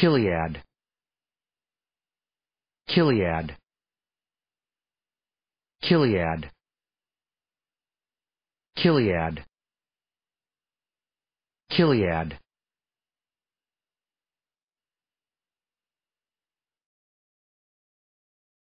Kiliad. Kiliad. Kiliad. Kiliad. Gilead